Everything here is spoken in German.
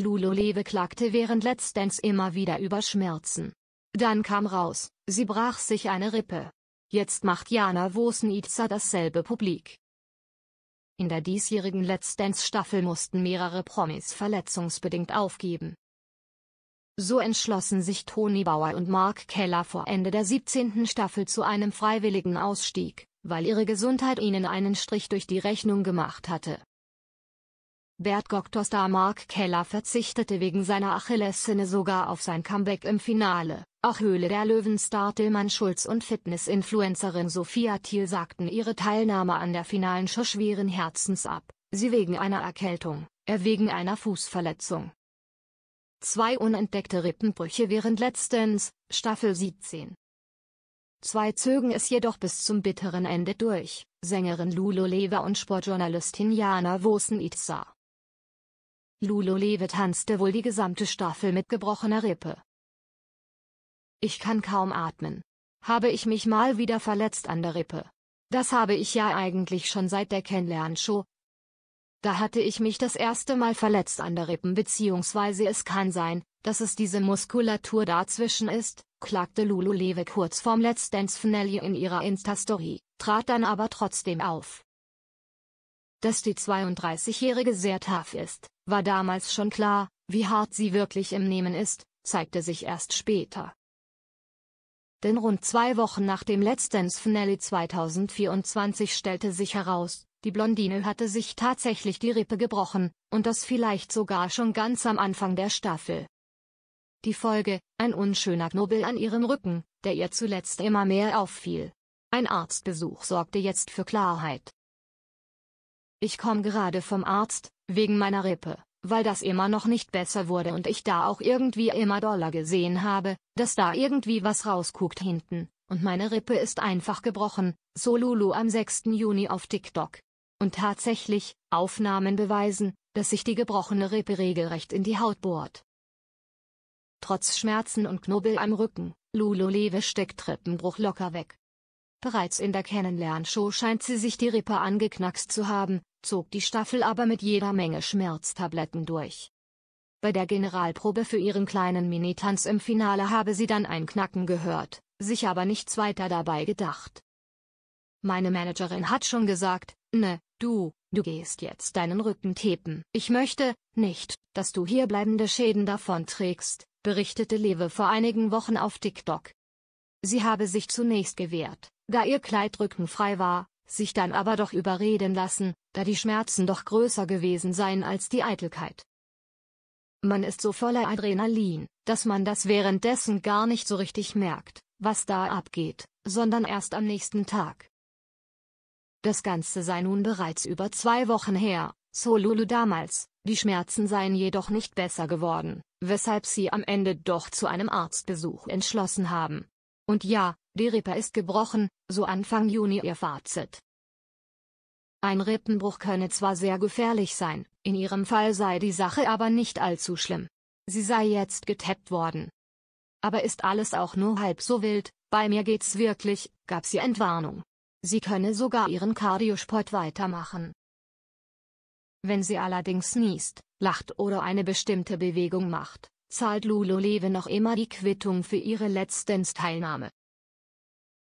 Lululewe klagte während Let's Dance immer wieder über Schmerzen. Dann kam raus, sie brach sich eine Rippe. Jetzt macht Jana Wosnitzer dasselbe publik. In der diesjährigen Let's Dance Staffel mussten mehrere Promis verletzungsbedingt aufgeben. So entschlossen sich Toni Bauer und Mark Keller vor Ende der 17. Staffel zu einem freiwilligen Ausstieg, weil ihre Gesundheit ihnen einen Strich durch die Rechnung gemacht hatte. Bertgog-Toaster Mark Keller verzichtete wegen seiner Achillessehne sogar auf sein Comeback im Finale. Auch Höhle der Löwen-Star Schulz und Fitness-Influencerin Sophia Thiel sagten ihre Teilnahme an der finalen Show schweren Herzens ab, sie wegen einer Erkältung, er äh, wegen einer Fußverletzung. Zwei unentdeckte Rippenbrüche während letztens, Staffel 17. Zwei zögen es jedoch bis zum bitteren Ende durch, Sängerin Lulu Lever und Sportjournalistin Jana Wosen-Itza. Lulu Lewe tanzte wohl die gesamte Staffel mit gebrochener Rippe. Ich kann kaum atmen. Habe ich mich mal wieder verletzt an der Rippe. Das habe ich ja eigentlich schon seit der Kennenlernshow. Da hatte ich mich das erste Mal verletzt an der Rippen beziehungsweise es kann sein, dass es diese Muskulatur dazwischen ist, klagte Lulu Lewe kurz vorm Let's Dance Finale in ihrer Insta-Story, trat dann aber trotzdem auf. Dass die 32-Jährige sehr tough ist, war damals schon klar, wie hart sie wirklich im Nehmen ist, zeigte sich erst später. Denn rund zwei Wochen nach dem Let's Dance Finale 2024 stellte sich heraus, die Blondine hatte sich tatsächlich die Rippe gebrochen, und das vielleicht sogar schon ganz am Anfang der Staffel. Die Folge, ein unschöner Knubbel an ihrem Rücken, der ihr zuletzt immer mehr auffiel. Ein Arztbesuch sorgte jetzt für Klarheit. Ich komme gerade vom Arzt, wegen meiner Rippe, weil das immer noch nicht besser wurde und ich da auch irgendwie immer doller gesehen habe, dass da irgendwie was rausguckt hinten, und meine Rippe ist einfach gebrochen, so Lulu am 6. Juni auf TikTok. Und tatsächlich, Aufnahmen beweisen, dass sich die gebrochene Rippe regelrecht in die Haut bohrt. Trotz Schmerzen und Knubbel am Rücken, Lulu Lewe steckt Rippenbruch locker weg. Bereits in der Kennenlernshow scheint sie sich die Rippe angeknackst zu haben, zog die Staffel aber mit jeder Menge Schmerztabletten durch. Bei der Generalprobe für ihren kleinen Minitanz im Finale habe sie dann ein Knacken gehört, sich aber nichts weiter dabei gedacht. Meine Managerin hat schon gesagt, ne, du, du gehst jetzt deinen Rücken tepen. Ich möchte nicht, dass du hier bleibende Schäden davonträgst, berichtete Lewe vor einigen Wochen auf TikTok. Sie habe sich zunächst gewehrt, da ihr Kleid rückenfrei war, sich dann aber doch überreden lassen, da die Schmerzen doch größer gewesen seien als die Eitelkeit. Man ist so voller Adrenalin, dass man das währenddessen gar nicht so richtig merkt, was da abgeht, sondern erst am nächsten Tag. Das Ganze sei nun bereits über zwei Wochen her, so Lulu damals, die Schmerzen seien jedoch nicht besser geworden, weshalb sie am Ende doch zu einem Arztbesuch entschlossen haben. Und ja, die Rippe ist gebrochen, so Anfang Juni ihr Fazit. Ein Rippenbruch könne zwar sehr gefährlich sein, in ihrem Fall sei die Sache aber nicht allzu schlimm. Sie sei jetzt getappt worden. Aber ist alles auch nur halb so wild, bei mir geht's wirklich, gab sie Entwarnung. Sie könne sogar ihren Kardiosport weitermachen. Wenn sie allerdings niest, lacht oder eine bestimmte Bewegung macht, zahlt Lulu Lewe noch immer die Quittung für ihre Teilnahme.